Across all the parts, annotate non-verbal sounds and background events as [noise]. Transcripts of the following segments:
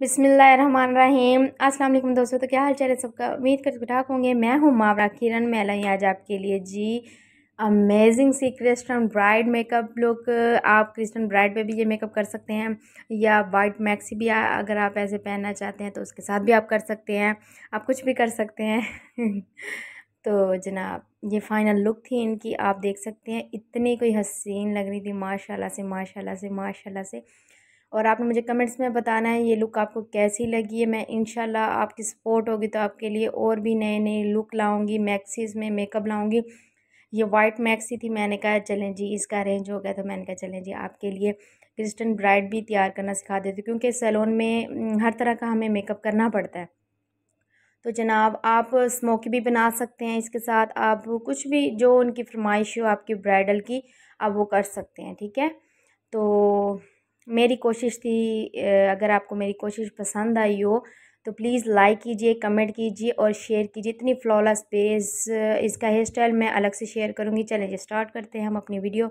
बिसमीम् अस्सलाम दोस्तों तो क्या हाल चाल है सबका उम्मीद कर ठाक होंगे मैं हूँ मावरा किरण मैं लाई आज आपके लिए जी अमेजिंग सी क्रिस्टन ब्राइड मेकअप लुक आप क्रिस्टन ब्राइड पे भी ये मेकअप कर सकते हैं या वाइट मैक्सी भी अगर आप ऐसे पहनना चाहते हैं तो उसके साथ भी आप कर सकते हैं आप कुछ भी कर सकते हैं [laughs] तो जनाब ये फाइनल लुक थी इनकी आप देख सकते हैं इतनी कोई हसीन लग रही थी माशाला से माशाला से माशाला से और आपने मुझे कमेंट्स में बताना है ये लुक आपको कैसी लगी है मैं इंशाल्लाह आपकी सपोर्ट होगी तो आपके लिए और भी नए नए लुक लाऊंगी मैक्सीज़ में मेकअप लाऊंगी ये वाइट मैक्सी थी मैंने कहा चलें जी इसका रेंज हो गया तो मैंने कहा चलें जी आपके लिए क्रिस्टन ब्राइड भी तैयार करना सिखा देती क्योंकि सैलोन में हम्म, हर तरह का हमें मेकअप करना पड़ता है तो जनाब आप स्मोकी भी बना सकते हैं इसके साथ आप कुछ भी जो उनकी फरमाइश हो आपकी ब्राइडल की आप वो कर सकते हैं ठीक है तो मेरी कोशिश थी अगर आपको मेरी कोशिश पसंद आई हो तो प्लीज़ लाइक कीजिए कमेंट कीजिए और शेयर कीजिए इतनी फ्लॉलेस बेस इसका हेयर स्टाइल मैं अलग से शेयर करूँगी चलें स्टार्ट करते हैं हम अपनी वीडियो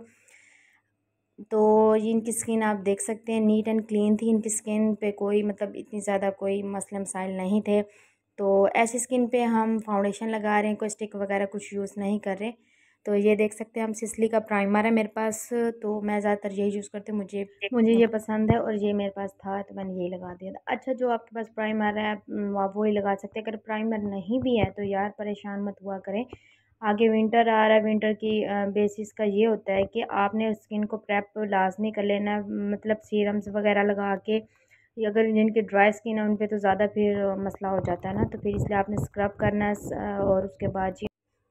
तो ये इनकी स्किन आप देख सकते हैं नीट एंड क्लीन थी इनकी स्किन पे कोई मतलब इतनी ज़्यादा कोई मसले मसाइल नहीं थे तो ऐसी स्किन पे हम फाउंडेशन लगा रहे हैं कोई स्टिक वगैरह कुछ यूज़ नहीं कर रहे तो ये देख सकते हैं हम सिसली का प्राइमर है मेरे पास तो मैं ज़्यादातर यही यूज़ करती हूँ मुझे मुझे ये तो पसंद है और ये मेरे पास था तो मैंने यही लगा दिया था अच्छा जो आपके पास प्राइमर है आप वही लगा सकते हैं अगर प्राइमर नहीं भी है तो यार परेशान मत हुआ करें आगे विंटर आ रहा है विंटर की बेसिस का ये होता है कि आपने स्किन को प्रेप लाजमी कर लेना है मतलब सीरम्स वगैरह लगा के अगर जिनकी ड्राई स्किन है उन पर तो ज़्यादा फिर मसला हो जाता है ना तो फिर इसलिए आपने स्क्रब करना है और उसके बाद जी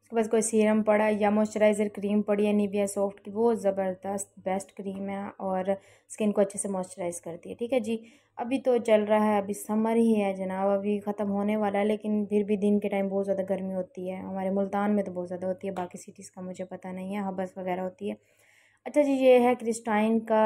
उसके पास कोई सीरम पड़ा या मॉइस्चराइज़र क्रीम पड़ी है निविया सॉफ्ट की वो ज़बरदस्त बेस्ट क्रीम है और स्किन को अच्छे से मॉइस्चराइज़ करती है ठीक है जी अभी तो चल रहा है अभी समर ही है जनाब अभी ख़त्म होने वाला है लेकिन फिर भी दिन के टाइम बहुत ज़्यादा गर्मी होती है हमारे मुल्तान में तो बहुत ज़्यादा होती है बाकी सिटीज़ का मुझे पता नहीं है हबस वगैरह होती है अच्छा जी ये है क्रिस्टाइन का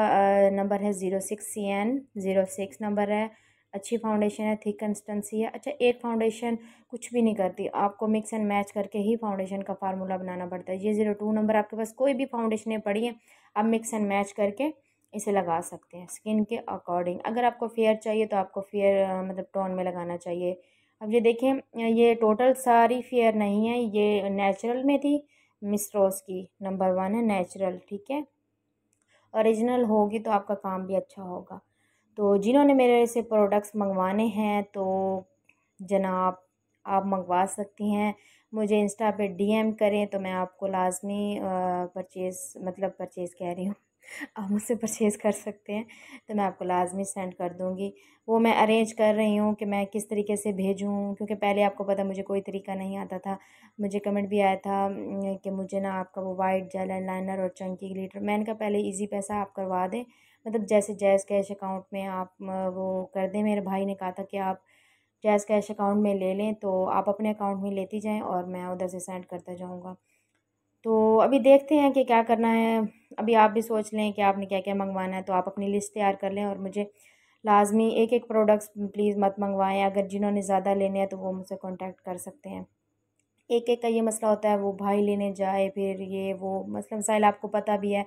नंबर है zero six C N zero six number है अच्छी फाउंडेशन है थिक कंसिस्टेंसी है अच्छा एक फाउंडेशन कुछ भी नहीं करती आपको मिक्स एंड मैच करके ही फाउंडेशन का फार्मूला बनाना पड़ता है ये ज़ीरो टू नंबर आपके पास कोई भी फाउंडेशन पड़ी है आप मिक्स एंड मैच करके इसे लगा सकते हैं स्किन के अकॉर्डिंग अगर आपको फेयर चाहिए तो आपको फेयर मतलब टोन में लगाना चाहिए अब ये देखें ये टोटल सारी फेयर नहीं है ये नेचुरल में थी रोज़ की नंबर वन है नेचुरल ठीक है ओरिजिनल होगी तो आपका काम भी अच्छा होगा तो जिन्होंने मेरे से प्रोडक्ट्स मंगवाने हैं तो जनाब आप मंगवा सकती हैं मुझे इंस्टा पे डीएम करें तो मैं आपको लाजमी परचेज़ मतलब परचेज़ कह रही हूँ [laughs] आप मुझसे परचेज़ कर सकते हैं तो मैं आपको लाजमी सेंड कर दूँगी वो मैं अरेंज कर रही हूँ कि मैं किस तरीके से भेजूँ क्योंकि पहले आपको पता मुझे कोई तरीका नहीं आता था मुझे कमेंट भी आया था कि मुझे ना आपका वो वाइट जेल लाइनर और चंकी ग्लीटर मैंने कहा पहले ईजी पैसा आप करवा दें मतलब जैसे जैज़ कैश अकाउंट में आप वो कर दें मेरे भाई ने कहा था कि आप जैज़ कैश अकाउंट में ले लें तो आप अपने अकाउंट में लेती जाएँ और मैं उधर से सेंड करता जाऊँगा तो अभी देखते हैं कि क्या करना है अभी आप भी सोच लें कि आपने क्या क्या मंगवाना है तो आप अपनी लिस्ट तैयार कर लें और मुझे लाजमी एक एक प्रोडक्ट्स प्लीज़ मत मंगवाएं अगर जिन्होंने ज़्यादा लेने हैं तो वो मुझसे कांटेक्ट कर सकते हैं एक एक का ये मसला होता है वो भाई लेने जाए फिर ये वो मसला मतलब मसाइल आपको पता भी है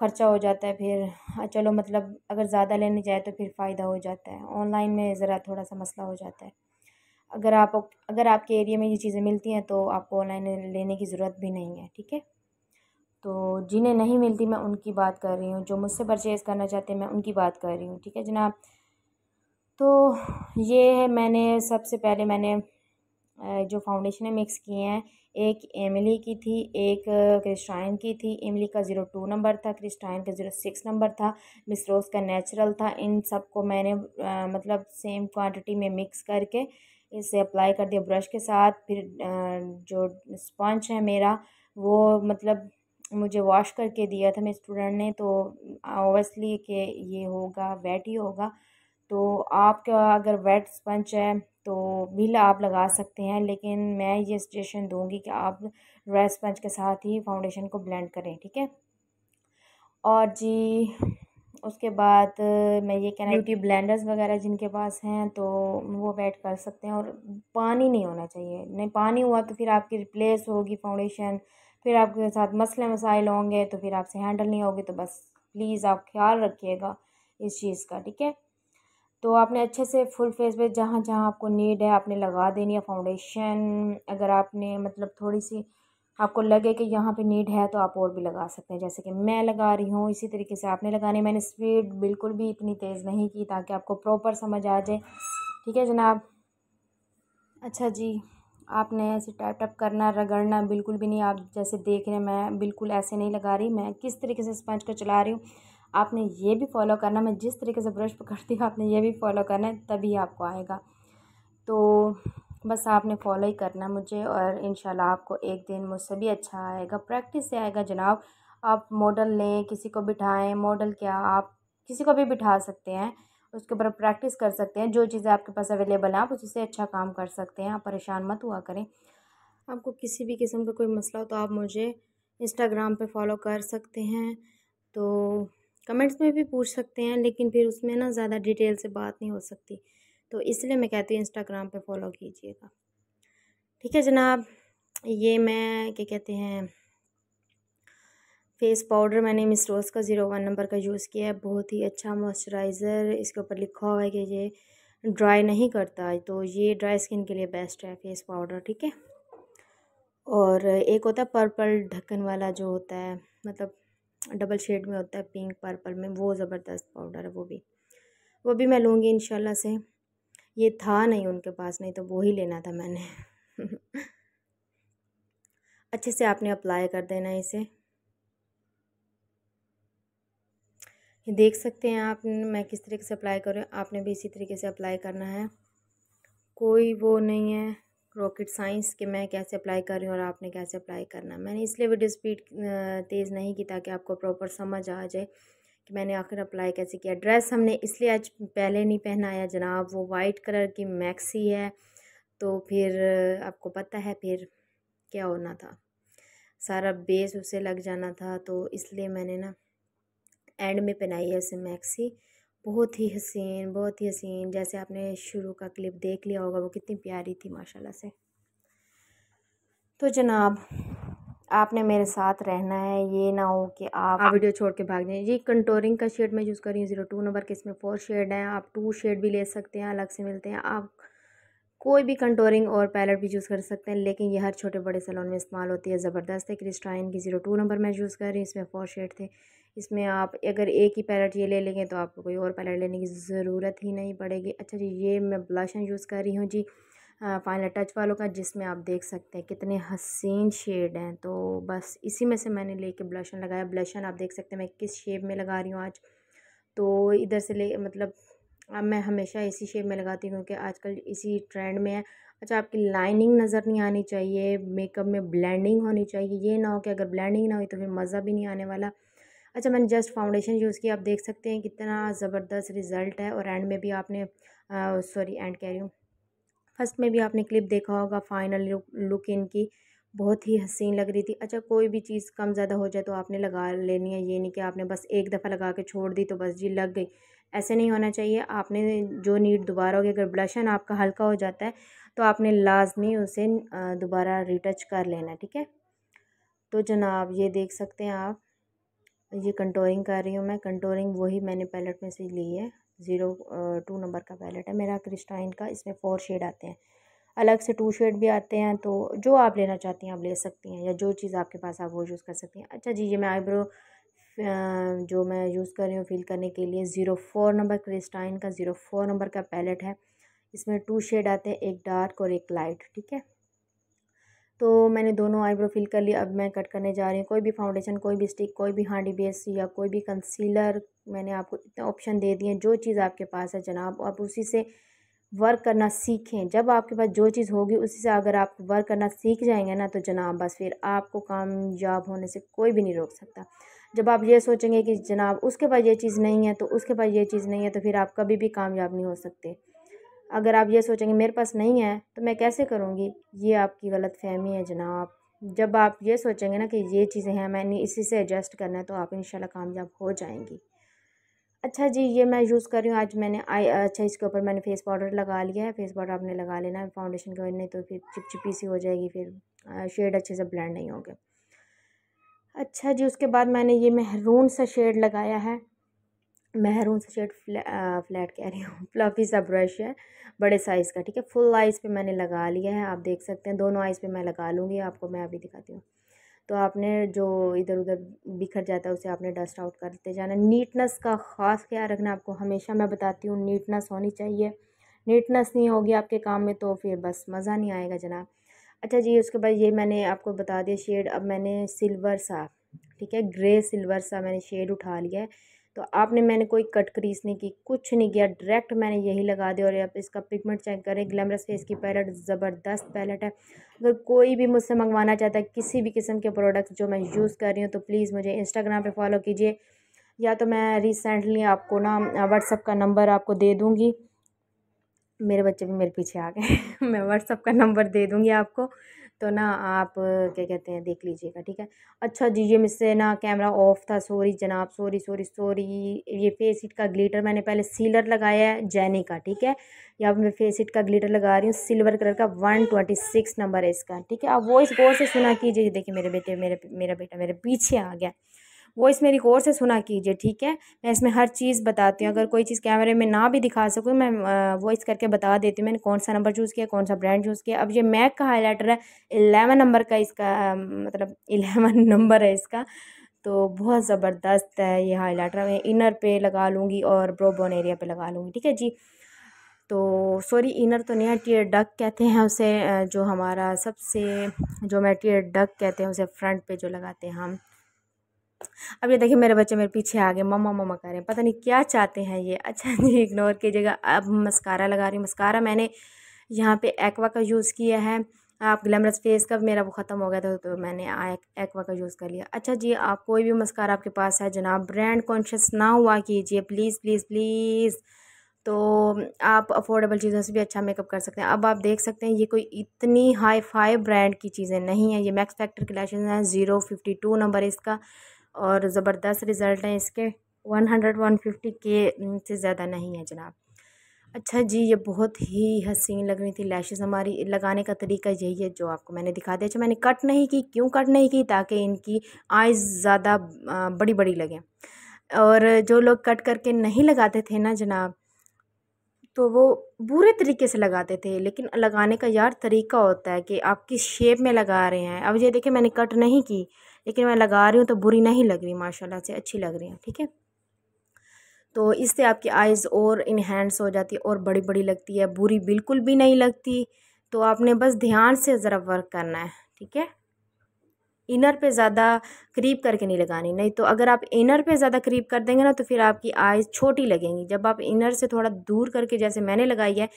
खर्चा हो जाता है फिर हाँ, चलो मतलब अगर ज़्यादा लेने जाए तो फिर फ़ायदा हो जाता है ऑनलाइन में ज़रा थोड़ा सा मसला हो जाता है अगर आप अगर आपके एरिया में ये चीज़ें मिलती हैं तो आपको ऑनलाइन लेने की ज़रूरत भी नहीं है ठीक है तो जिन्हें नहीं मिलती मैं उनकी बात कर रही हूँ जो मुझसे परचेज़ करना चाहते हैं मैं उनकी बात कर रही हूँ ठीक है जनाब तो ये है मैंने सबसे पहले मैंने जो फाउंडेशन है मिक्स किए हैं एक इमली की थी एक क्रिस्टाइन की थी इमली का ज़ीरो टू नंबर था क्रिस्टाइन का ज़ीरो सिक्स नंबर था मिस रोज़ का नेचुरल था इन सब को मैंने आ, मतलब सेम क्वांटिटी में मिक्स करके इसे अप्लाई कर दिया ब्रश के साथ फिर जो स्पंज है मेरा वो मतलब मुझे वॉश करके दिया था मेरे स्टूडेंट ने तो ओबियसली कि ये होगा वेट ही होगा तो आपका अगर वेट स्पंज है तो बिल आप लगा सकते हैं लेकिन मैं ये सजेशन दूंगी कि आप रेड स्पंज के साथ ही फाउंडेशन को ब्लेंड करें ठीक है और जी उसके बाद मैं ये कहना ब्यूटी ब्लेंडर्स वगैरह जिनके पास हैं तो वो वेट कर सकते हैं और पानी नहीं होना चाहिए नहीं पानी हुआ तो फिर आपकी रिप्लेस होगी फाउंडेशन फिर आपके साथ मसले मसाइल होंगे तो फिर आपसे हैंडल नहीं होगी तो बस प्लीज़ आप ख्याल रखिएगा इस चीज़ का ठीक है तो आपने अच्छे से फुल फेस पे जहाँ जहाँ आपको नीड है आपने लगा देनी है फाउंडेशन अगर आपने मतलब थोड़ी सी आपको लगे कि यहाँ पे नीड है तो आप और भी लगा सकते हैं जैसे कि मैं लगा रही हूँ इसी तरीके से आपने लगाने मैंने स्पीड बिल्कुल भी इतनी तेज़ नहीं की ताकि आपको प्रॉपर समझ आ जाए ठीक है जनाब अच्छा जी आपने ऐसे टैप टैप करना रगड़ना बिल्कुल भी नहीं आप जैसे देख रहे हैं मैं बिल्कुल ऐसे नहीं लगा रही मैं किस तरीके से स्पंज को चला रही हूँ आपने ये भी फॉलो करना मैं जिस तरीके से ब्रश पकड़ती हूँ आपने ये भी फॉलो करना है तभी आपको आएगा तो बस आपने फॉलो ही करना मुझे और इन आपको एक दिन मुझसे भी अच्छा आएगा प्रैक्टिस से आएगा जनाब आप मॉडल लें किसी को बिठाएं मॉडल क्या आप किसी को भी बिठा सकते हैं उसके ऊपर प्रैक्टिस कर सकते हैं जो चीज़ें आपके पास अवेलेबल हैं आप उससे अच्छा काम कर सकते हैं आप परेशान मत हुआ करें आपको किसी भी किस्म का कोई मसला हो तो आप मुझे इंस्टाग्राम पे फॉलो कर सकते हैं तो कमेंट्स में भी पूछ सकते हैं लेकिन फिर उसमें ना ज़्यादा डिटेल से बात नहीं हो सकती तो इसलिए मैं कहती हूँ इंस्टाग्राम पे फॉलो कीजिएगा ठीक है जनाब ये मैं क्या कहते हैं फेस पाउडर मैंने मिस रोज़ का ज़ीरो वन नंबर का यूज़ किया है बहुत ही अच्छा मॉइस्चराइज़र इसके ऊपर लिखा हुआ है कि ये ड्राई नहीं करता तो ये ड्राई स्किन के लिए बेस्ट है फेस पाउडर ठीक है और एक होता है पर्पल ढक्कन वाला जो होता है मतलब डबल शेड में होता है पिंक पर्पल में वो ज़बरदस्त पाउडर है वो भी वो भी मैं लूँगी इन से ये था नहीं उनके पास नहीं तो वो ही लेना था मैंने [laughs] अच्छे से आपने अप्लाई कर देना इसे देख सकते हैं आप मैं किस तरीके से अप्लाई कर रही आपने भी इसी तरीके से अप्लाई करना है कोई वो नहीं है रॉकेट साइंस के मैं कैसे अप्लाई कर रही हूँ और आपने कैसे अप्लाई करना मैंने इसलिए वीडियो स्पीड तेज़ नहीं की ताकि आपको प्रॉपर समझ आ जाए कि मैंने आखिर अप्लाई कैसे किया ड्रेस हमने इसलिए आज पहले नहीं पहनाया जनाब वो वाइट कलर की मैक्सी है तो फिर आपको पता है फिर क्या होना था सारा बेस उसे लग जाना था तो इसलिए मैंने ना एंड में पहनाई है उसे मैक्सी बहुत ही हसीन बहुत ही हसीन जैसे आपने शुरू का क्लिप देख लिया होगा वो कितनी प्यारी थी माशाल्लाह से तो जनाब आपने मेरे साथ रहना है ये ना हो कि आप, आप वीडियो छोड़ के भाग जाए जी कंटोरिंग का शेड मैं यूज़ कर रही हूँ ज़ीरो टू नंबर के इसमें फोर शेड हैं आप टू शेड भी ले सकते हैं अलग से मिलते हैं आप कोई भी कंटोरिंग और पैलेट भी यूज़ कर सकते हैं लेकिन ये हर छोटे बड़े सलोन में इस्तेमाल होती है ज़बरदस्त है क्रिस्टाइन की ज़ीरो टू नंबर मैं यूज़ कर रही हूँ इसमें फोर शेड थे इसमें आप अगर एक ही पैलेट ये ले लेंगे तो आपको कोई और पैलेट लेने की ज़रूरत ही नहीं पड़ेगी अच्छा जी ये मैं ब्लशन यूज़ कर रही हूँ जी फाइनल टच वालों का जिसमें आप देख सकते हैं कितने हसीन शेड हैं तो बस इसी में से मैंने लेके ब्लशन लगाया ब्लशन आप देख सकते हैं मैं किस शेप में लगा रही हूँ आज तो इधर से ले मतलब अब मैं हमेशा इसी शेप में लगाती हूँ क्योंकि आजकल इसी ट्रेंड में है अच्छा आपकी लाइनिंग नज़र नहीं आनी चाहिए मेकअप में ब्लेंडिंग होनी चाहिए ये ना हो कि अगर ब्लेंडिंग ना हो तो फिर मज़ा भी नहीं आने वाला अच्छा मैंने जस्ट फाउंडेशन यूज़ किया आप देख सकते हैं कितना ज़बरदस्त रिज़ल्ट है और एंड में भी आपने सॉरी एंड कह रही हूँ फर्स्ट में भी आपने क्लिप देखा होगा फाइनल लुक, लुक इनकी बहुत ही हसीन लग रही थी अच्छा कोई भी चीज़ कम ज़्यादा हो जाए तो आपने लगा लेनी है ये नहीं कि आपने बस एक दफ़ा लगा के छोड़ दी तो बस जी लग गई ऐसे नहीं होना चाहिए आपने जो नीड दोबारा होगी अगर ब्लशन आपका हल्का हो जाता है तो आपने लाजमी उसे दोबारा रिटच कर लेना ठीक है तो जनाब ये देख सकते हैं आप ये कंटोरिंग कर रही हूँ मैं कंटोरिंग वही मैंने पैलेट में से ली है ज़ीरो टू नंबर का पैलेट है मेरा क्रिस्टाइन का इसमें फोर शेड आते हैं अलग से टू शेड भी आते हैं तो जो आप लेना चाहती हैं आप ले सकती हैं या जो चीज़ आपके पास आप वो यूज़ कर सकती हैं अच्छा जी ये मैं आईब्रो जो मैं यूज़ कर रही हूँ फिल करने के लिए ज़ीरो फोर नंबर क्रिस्टाइन का ज़ीरो फोर नंबर का पैलेट है इसमें टू शेड आते हैं एक डार्क और एक लाइट ठीक है तो मैंने दोनों आईब्रो फिल कर लिया अब मैं कट करने जा रही हूँ कोई भी फाउंडेशन कोई भी स्टिक कोई भी हांडी बेस या कोई भी कंसीलर मैंने आपको इतने ऑप्शन दे दिए जो चीज़ आपके पास है जनाब आप उसी से वर्क करना सीखें जब आपके पास जो चीज़ होगी उसी से अगर आप वर्क करना सीख जाएंगे ना तो जनाब बस फिर आपको कामयाब होने से कोई भी नहीं रोक सकता जब आप ये सोचेंगे कि जनाब उसके पास ये चीज़ नहीं है तो उसके पास ये चीज़ नहीं है तो फिर आप कभी भी कामयाब नहीं हो सकते अगर आप ये सोचेंगे मेरे पास नहीं है तो मैं कैसे करूँगी ये आपकी गलत फहमी है जनाब जब आप ये सोचेंगे ना कि ये चीज़ें हैं मैंने इसी से एडजस्ट करना है तो आप शाला कामयाब हो जाएंगी अच्छा जी ये मैं यूज़ कर रही हूँ आज मैंने आई अच्छा इसके ऊपर मैंने फेस पाउडर लगा लिया है फेस पाउडर आपने लगा लेना है फाउंडेशन का नहीं तो फिर चिपचिपी सी हो जाएगी फिर शेड अच्छे से ब्लेंड नहीं होंगे अच्छा जी उसके बाद मैंने ये महरून सा शेड लगाया है महरूम सा शेड फ्लै, फ्लैट कह रही हूँ फ्लफ़ी [laughs] सा ब्रश है बड़े साइज़ का ठीक है फुल आइज़ पे मैंने लगा लिया है आप देख सकते हैं दोनों आइज़ पे मैं लगा लूँगी आपको मैं अभी दिखाती हूँ तो आपने जो इधर उधर बिखर जाता है उसे आपने डस्ट आउट करते जाना नीटनेस का ख़ास ख्याल रखना आपको हमेशा मैं बताती हूँ नीटनेस होनी चाहिए नीटनेस नहीं होगी आपके काम में तो फिर बस मज़ा नहीं आएगा जनाब अच्छा जी उसके बाद ये मैंने आपको बता दिया शेड अब मैंने सिल्वर सा ठीक है ग्रे सिल्वर सा मैंने शेड उठा लिया है तो आपने मैंने कोई कट क्रीज नहीं की कुछ नहीं किया डायरेक्ट मैंने यही लगा दिया और आप इसका पिगमेंट चेक करें ग्लैमरस फेस की पैलेट ज़बरदस्त पैलेट है अगर कोई भी मुझसे मंगवाना चाहता है किसी भी किस्म के प्रोडक्ट्स जो मैं यूज़ कर रही हूँ तो प्लीज़ मुझे इंस्टाग्राम पर फॉलो कीजिए या तो मैं रिसेंटली आपको ना व्हाट्सअप का नंबर आपको दे दूँगी मेरे बच्चे भी मेरे पीछे आ गए [laughs] मैं व्हाट्सअप का नंबर दे दूँगी आपको तो ना आप क्या कहते हैं देख लीजिएगा ठीक है अच्छा जी ये मुझसे ना कैमरा ऑफ था सॉरी जनाब सॉरी सॉरी सॉरी ये फेस हिट का ग्लिटर मैंने पहले सीलर लगाया है जैनी का ठीक है या मैं फेस हिट का ग्लिटर लगा रही हूँ सिल्वर कलर का वन ट्वेंटी सिक्स नंबर है इसका ठीक है आप वॉइस गौर से सुना कीजिए देखिए मेरे बेटे मेरे मेरा बेटा मेरे पीछे आ गया वो इस मेरी गौर से सुना कीजिए ठीक है मैं इसमें हर चीज़ बताती हूँ अगर कोई चीज़ कैमरे में ना भी दिखा सकूँ मैं वॉइस करके बता देती हूँ मैंने कौन सा नंबर चूज़ किया कौन सा ब्रांड चूज़ किया अब ये मैक का हाईलाइटर है एलेवन नंबर का इसका मतलब एलेवन [laughs] नंबर है इसका तो बहुत ज़बरदस्त है ये हाईलाइटर मैं इनर पे लगा लूँगी और ब्रोबोन एरिया पे लगा लूँगी ठीक है जी तो सॉरी इनर तो नहीं है टीयर डक कहते हैं उसे जो हमारा सबसे जो मैं टीयर डक कहते हैं उसे फ्रंट पे जो लगाते हैं हम अब ये देखिए मेरे बच्चे मेरे पीछे आ गए मम्मा मम्मा कह रहे हैं पता नहीं क्या चाहते हैं ये अच्छा जी [laughs] इग्नोर कीजिएगा अब मस्कारा लगा रही हूँ मस्कारा मैंने यहाँ पे एक्वा का यूज़ किया है आप ग्लैमरस फेस का मेरा वो ख़त्म हो गया था तो मैंने एक्वा का यूज़ कर लिया अच्छा जी आप कोई भी मस्कारा आपके पास है जनाब ब्रांड कॉन्शियस ना हुआ कीजिए प्लीज़ प्लीज़ प्लीज़ तो आप अफोर्डेबल चीज़ों से भी अच्छा मेकअप कर सकते हैं अब आप देख सकते हैं ये कोई इतनी हाई फाई ब्रांड की चीज़ें नहीं है ये मैक्स फैक्टर की है ज़ीरो फिफ्टी टू नंबर इसका और ज़बरदस्त रिज़ल्ट हैं इसके वन हंड्रेड वन फिफ्टी के से ज़्यादा नहीं है जनाब अच्छा जी ये बहुत ही हसीन लग रही थी लैशेज़ हमारी लगाने का तरीका यही है जो आपको मैंने दिखा दिया अच्छा मैंने कट नहीं की क्यों कट नहीं की ताकि इनकी आइज़ ज़्यादा बड़ी बड़ी लगें और जो लोग कट करके नहीं लगाते थे ना जनाब तो वो बुरे तरीके से लगाते थे लेकिन लगाने का यार तरीका होता है कि आप किस शेप में लगा रहे हैं अब ये देखिए मैंने कट नहीं की लेकिन मैं लगा रही हूँ तो बुरी नहीं लग रही माशाल्लाह से अच्छी लग रही है ठीक है तो इससे आपकी आइज़ और इन्हेंस हो जाती है और बड़ी बड़ी लगती है बुरी बिल्कुल भी नहीं लगती तो आपने बस ध्यान से ज़रा वर्क करना है ठीक है इनर पे ज़्यादा करीब करके नहीं लगानी नहीं तो अगर आप इनर पे ज़्यादा करीब कर देंगे ना तो फिर आपकी आइज़ छोटी लगेंगी जब आप इनर से थोड़ा दूर करके जैसे मैंने लगाई है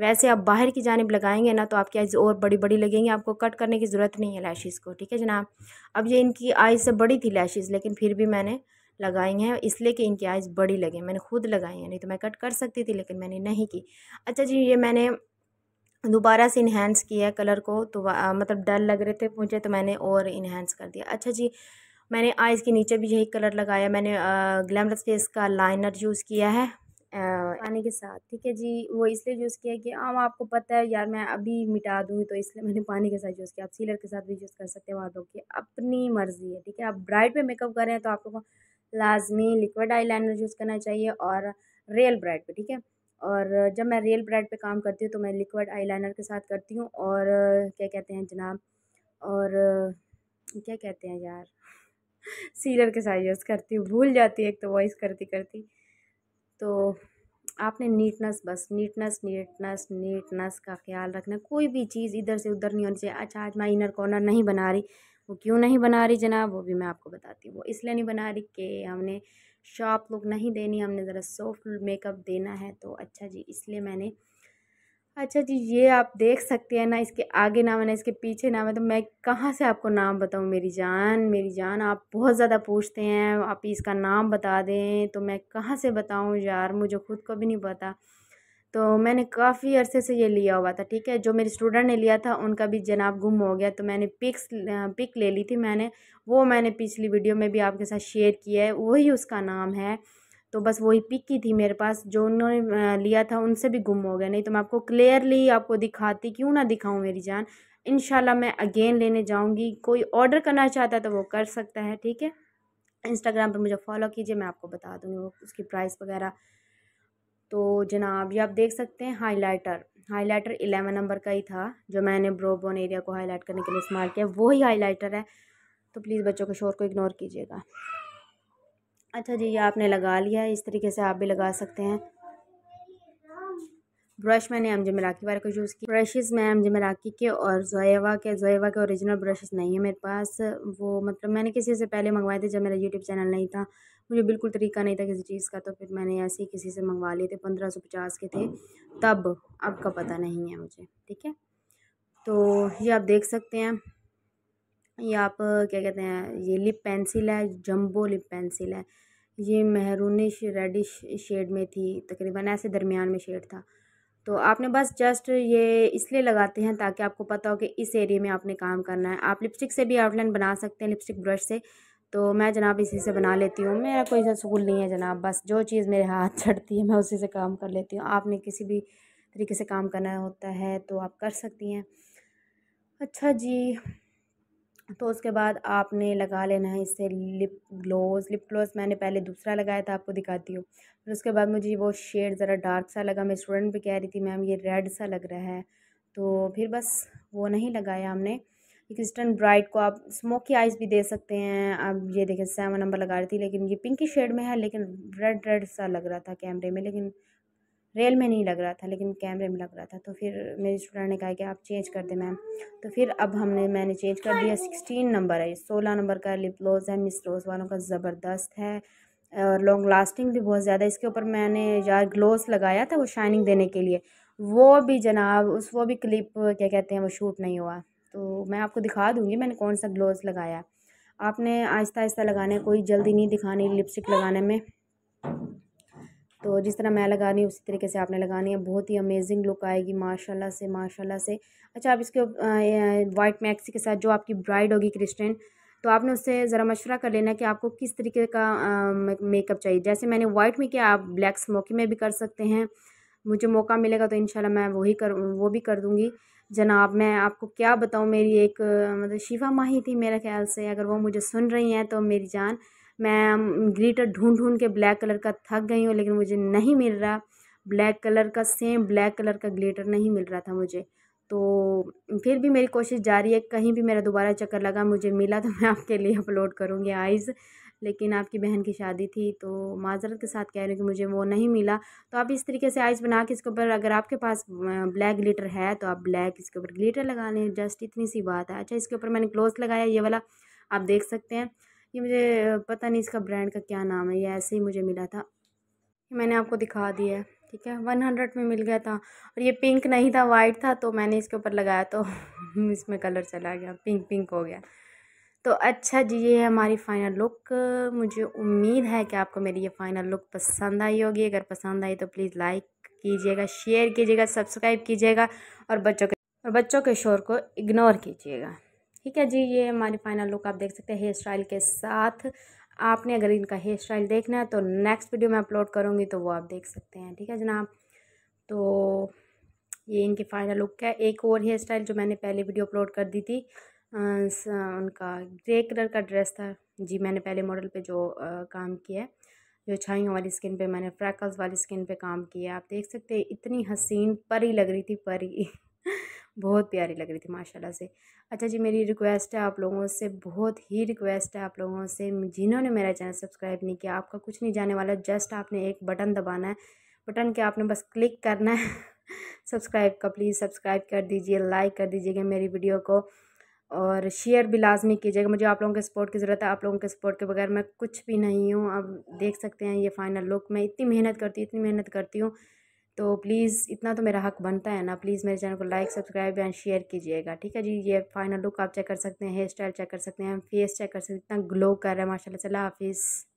वैसे आप बाहर की जानब लगाएंगे ना तो आपकी आइज़ और बड़ी बड़ी लगेंगी आपको कट करने की ज़रूरत नहीं है लैशेज़ को ठीक है जनाब अब ये इनकी आइज़ से बड़ी थी लैशेज़ लेकिन फिर भी मैंने लगाई हैं इसलिए कि इनकी आइज़ बड़ी लगे मैंने खुद लगाई हैं नहीं तो मैं कट कर सकती थी लेकिन मैंने नहीं की अच्छा जी ये मैंने दोबारा से इन्हेंस किया कलर को तो मतलब डल लग रहे थे मुझे तो मैंने और इन्हेंस कर दिया अच्छा जी मैंने आइज़ के नीचे भी यही कलर लगाया मैंने ग्लैमरस फेस का लाइनर यूज़ किया है आने के साथ ठीक है जी वो इसलिए यूज़ किया कि हम आपको पता है यार मैं अभी मिटा दूँगी तो इसलिए मैंने पानी के साथ यूज़ किया आप सीलर के साथ भी यूज़ कर सकते हैं वहाँ लोग की अपनी मर्ज़ी है ठीक है आप ब्राइट पे मेकअप हैं तो आप लोगों को लाजमी लिक्विड लाइनर यूज़ करना चाहिए और रियल ब्राइट पे ठीक है और जब मैं रियल ब्राइट पे काम करती हूँ तो मैं लिक्विड आई के साथ करती हूँ और क्या कहते हैं जनाब और क्या कहते हैं यार [laughs] सीलर के साथ यूज़ करती हूँ भूल जाती है एक तो वॉइस करती करती तो आपने नीटनेस बस नीटनेस नीटनेस नीटनेस का ख्याल रखना कोई भी चीज़ इधर से उधर नहीं होनी चाहिए अच्छा आज मैं इनर कॉर्नर नहीं बना रही वो क्यों नहीं बना रही जनाब वो भी मैं आपको बताती हूँ वो इसलिए नहीं बना रही कि हमने शॉप लुक नहीं देनी हमने ज़रा सॉफ्ट मेकअप देना है तो अच्छा जी इसलिए मैंने अच्छा जी ये आप देख सकते हैं ना इसके आगे नाम है ना इसके पीछे नाम है तो मैं कहाँ से आपको नाम बताऊँ मेरी जान मेरी जान आप बहुत ज़्यादा पूछते हैं आप इसका नाम बता दें तो मैं कहाँ से बताऊँ यार मुझे खुद को भी नहीं पता तो मैंने काफ़ी अरसे से ये लिया हुआ था ठीक है जो मेरे स्टूडेंट ने लिया था उनका भी जनाब गुम हो गया तो मैंने पिक्स पिक ले ली थी मैंने वो मैंने पिछली वीडियो में भी आपके साथ शेयर किया है वही उसका नाम है तो बस वही पिक की थी मेरे पास जो उन्होंने लिया था उनसे भी गुम हो गया नहीं तो मैं आपको क्लियरली आपको दिखाती क्यों ना दिखाऊँ मेरी जान इन मैं अगेन लेने जाऊँगी कोई ऑर्डर करना चाहता है तो वो कर सकता है ठीक है इंस्टाग्राम पर मुझे फॉलो कीजिए मैं आपको बता दूँगी वो उसकी प्राइस वगैरह तो जनाब ये आप देख सकते हैं हाइलाइटर हाइलाइटर इलेवन नंबर का ही था जो मैंने ब्रो बोन एरिया को हाईलाइट करने के लिए इस्तेमाल किया वही हाईलाइटर है तो प्लीज़ बच्चों के शोर को इग्नोर कीजिएगा अच्छा जी ये आपने लगा लिया है इस तरीके से आप भी लगा सकते हैं ब्रश मैंने एम जे मराकी वाले को यूज़ किया ब्रशेस मैं एम जे मराकी के और जोएवा के जोएवा के ओरिजिनल ब्रशेस नहीं है मेरे पास वो मतलब मैंने किसी से पहले मंगवाए थे जब मेरा यूट्यूब चैनल नहीं था मुझे बिल्कुल तरीका नहीं था किसी चीज़ का तो फिर मैंने ऐसे ही किसी से मंगवा लिए थे पंद्रह सौ पचास के थे तब अब का पता नहीं है मुझे ठीक है तो ये आप देख सकते हैं ये आप क्या कहते हैं ये लिप पेंसिल है जंबो लिप पेंसिल है ये महरूनिश रेडिश शेड में थी तकरीबन ऐसे दरमियान में शेड था तो आपने बस जस्ट ये इसलिए लगाते हैं ताकि आपको पता हो कि इस एरिया में आपने काम करना है आप लिपस्टिक से भी आउटलाइन बना सकते हैं लिपस्टिक ब्रश से तो मैं जनाब इसी से बना लेती हूँ मेरा कोई असूल नहीं है जनाब बस जो चीज़ मेरे हाथ [laughs] चढ़ती है मैं उसी से काम कर लेती हूँ आपने किसी भी तरीके से काम करना होता है तो आप कर सकती हैं अच्छा जी तो उसके बाद आपने लगा लेना है इससे लिप ग्लोज लिप ग्लोज मैंने पहले दूसरा लगाया था आपको दिखाती हूँ फिर उसके बाद मुझे वो शेड ज़रा डार्क सा लगा मैं स्टूडेंट भी कह रही थी मैम ये रेड सा लग रहा है तो फिर बस वो नहीं लगाया हमने क्रिस्टन ब्राइट को आप स्मोकी आइज़ भी दे सकते हैं अब ये देखें सेवन नंबर लगा रही थी लेकिन ये पिंकी शेड में है लेकिन रेड रेड सा लग रहा था कैमरे में लेकिन रियल में नहीं लग रहा था लेकिन कैमरे में लग रहा था तो फिर मेरे स्टूडेंट ने कहा कि आप चेंज कर दें मैम तो फिर अब हमने मैंने चेंज कर दिया सिक्सटीन नंबर है सोलह नंबर का लिप ग्लोज है मिस रोज़ वालों का ज़बरदस्त है और लॉन्ग लास्टिंग भी बहुत ज़्यादा इसके ऊपर मैंने यार ग्लोस लगाया था वो शाइनिंग देने के लिए वो भी जनाब उस वो भी क्लिप क्या कहते हैं वो शूट नहीं हुआ तो मैं आपको दिखा दूँगी मैंने कौन सा ग्लोस लगाया आपने आहिस्ता आहिस्ता लगाने कोई जल्दी नहीं दिखानी लिपस्टिक लगाने में तो जिस तरह मैं लगानी उसी तरीके से आपने लगानी है बहुत ही अमेजिंग लुक आएगी माशाल्लाह से माशाल्लाह से अच्छा आप इसके वाइट मैक्सी के साथ जो आपकी ब्राइड होगी क्रिस्टन तो आपने उससे ज़रा मशवरा कर लेना कि आपको किस तरीके का मेकअप चाहिए जैसे मैंने वाइट में किया आप ब्लैक स्मोकी में भी कर सकते हैं मुझे मौका मिलेगा तो शाला मैं वही कर वो भी कर दूँगी जनाब मैं आपको क्या बताऊँ मेरी एक मतलब शिफा माही थी मेरे ख्याल से अगर वो मुझे सुन रही हैं तो मेरी जान मैं ग्लिटर ढूँढ ढूंढ के ब्लैक कलर का थक गई हूँ लेकिन मुझे नहीं मिल रहा ब्लैक कलर का सेम ब्लैक कलर का ग्लिटर नहीं मिल रहा था मुझे तो फिर भी मेरी कोशिश जारी है कहीं भी मेरा दोबारा चक्कर लगा मुझे मिला तो मैं आपके लिए अपलोड करूँगी आइज़ लेकिन आपकी बहन की शादी थी तो माजरत के साथ कह रही हूँ कि मुझे वो नहीं मिला तो आप इस तरीके से आइज़ बना के इसके ऊपर अगर आपके पास ब्लैक ग्लिटर है तो आप ब्लैक इसके ऊपर ग्लिटर लगा लें जस्ट इतनी सी बात है अच्छा इसके ऊपर मैंने क्लोथ लगाया ये वाला आप देख सकते हैं ये मुझे पता नहीं इसका ब्रांड का क्या नाम है ये ऐसे ही मुझे मिला था मैंने आपको दिखा दिया है ठीक है वन हंड्रेड में मिल गया था और ये पिंक नहीं था वाइट था तो मैंने इसके ऊपर लगाया तो [laughs] इसमें कलर चला गया पिंक पिंक हो गया तो अच्छा जी ये है हमारी फ़ाइनल लुक मुझे उम्मीद है कि आपको मेरी ये फ़ाइनल लुक पसंद आई होगी अगर पसंद आई तो प्लीज़ लाइक कीजिएगा शेयर कीजिएगा सब्सक्राइब कीजिएगा और बच्चों के और बच्चों के शोर को इग्नोर कीजिएगा ठीक है जी ये हमारी फाइनल लुक आप देख सकते हैं हेयर स्टाइल के साथ आपने अगर इनका हेयर स्टाइल देखना है तो नेक्स्ट वीडियो मैं अपलोड करूँगी तो वो आप देख सकते हैं ठीक है जनाब तो ये इनकी फाइनल लुक है एक और हेयर स्टाइल जो मैंने पहले वीडियो अपलोड कर दी थी उनका ग्रे कलर का ड्रेस था जी मैंने पहले मॉडल पे जो आ, काम किया है जो छाइयों वाली स्किन पे मैंने फ्रैकल्स वाली स्किन पे काम किया आप देख सकते हैं इतनी हसीन परी लग रही थी परी बहुत प्यारी लग रही थी माशाल्लाह से अच्छा जी मेरी रिक्वेस्ट है आप लोगों से बहुत ही रिक्वेस्ट है आप लोगों से जिन्होंने मेरा चैनल सब्सक्राइब नहीं किया आपका कुछ नहीं जाने वाला जस्ट आपने एक बटन दबाना है बटन के आपने बस क्लिक करना है सब्सक्राइब का प्लीज़ सब्सक्राइब कर दीजिए लाइक कर दीजिएगा मेरी वीडियो को और शेयर भी लाजमी कीजिएगा मुझे आप लोगों के सपोर्ट की ज़रूरत है आप लोगों के सपोर्ट के बगैर मैं कुछ भी नहीं हूँ आप देख सकते हैं ये फ़ाइनल लुक मैं इतनी मेहनत करती हूँ इतनी मेहनत करती हूँ तो प्लीज़ इतना तो मेरा हक बनता है ना प्लीज़ मेरे चैनल को लाइक सब्सक्राइब एंड शेयर कीजिएगा ठीक है जी ये फाइनल लुक आप चेक कर सकते हैं हेयर स्टाइल चेक कर सकते हैं फेस चेक कर सकते हैं इतना ग्लो कर रहा है माशाल्लाह हाफिज़